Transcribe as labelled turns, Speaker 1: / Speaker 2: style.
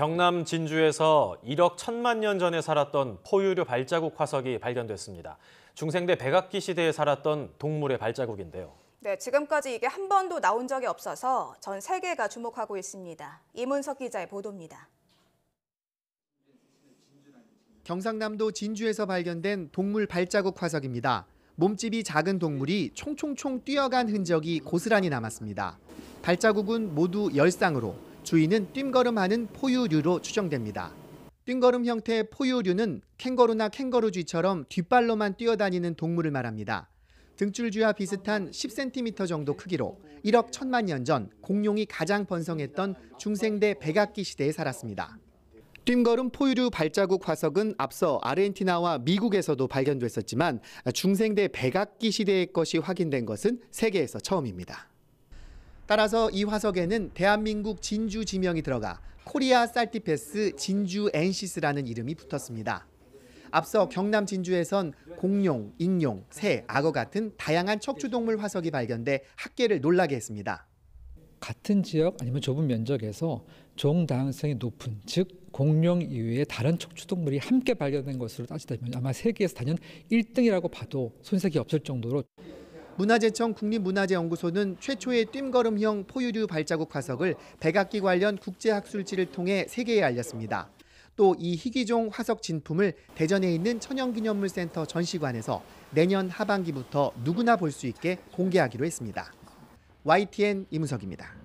Speaker 1: 경남 진주에서 1억 1천만 년 전에 살았던 포유류 발자국 화석이 발견됐습니다. 중생대 백악기 시대에 살았던 동물의 발자국인데요.
Speaker 2: 네, 지금까지 이게 한 번도 나온 적이 없어서 전 세계가 주목하고 있습니다. 이문석 기자의 보도입니다.
Speaker 1: 경상남도 진주에서 발견된 동물 발자국 화석입니다. 몸집이 작은 동물이 총총총 뛰어간 흔적이 고스란히 남았습니다. 발자국은 모두 열0쌍으로 주인은 뛴걸음하는 포유류로 추정됩니다. 뛴걸음 형태의 포유류는 캥거루나 캥거루쥐처럼 뒷발로만 뛰어다니는 동물을 말합니다. 등줄쥐와 비슷한 10cm 정도 크기로 1억 1천만 년 전 공룡이 가장 번성했던 중생대 백악기 시대에 살았습니다. 뛴걸음 포유류 발자국 화석은 앞서 아르헨티나와 미국에서도 발견됐었지만 중생대 백악기 시대의 것이 확인된 것은 세계에서 처음입니다. 따라서 이 화석에는 대한민국 진주 지명이 들어가 코리아 살티페스 진주 엔시스라는 이름이 붙었습니다. 앞서 경남 진주에선 공룡, 익룡, 새, 악어 같은 다양한 척추동물 화석이 발견돼 학계를 놀라게 했습니다.
Speaker 2: 같은 지역 아니면 좁은 면적에서 종 다양성이 높은 즉 공룡 이외의 다른 척추동물이 함께 발견된 것으로 따지다면 아마 세계에서 단연 1등이라고 봐도 손색이 없을 정도로 문화재청 국립문화재연구소는
Speaker 1: 최초의 뜀걸음형 포유류 발자국 화석을 백악기 관련 국제학술지를 통해 세계에 알렸습니다. 또 이 희귀종 화석 진품을 대전에 있는 천연기념물센터 전시관에서 내년 하반기부터 누구나 볼 수 있게 공개하기로 했습니다. YTN 이문석입니다.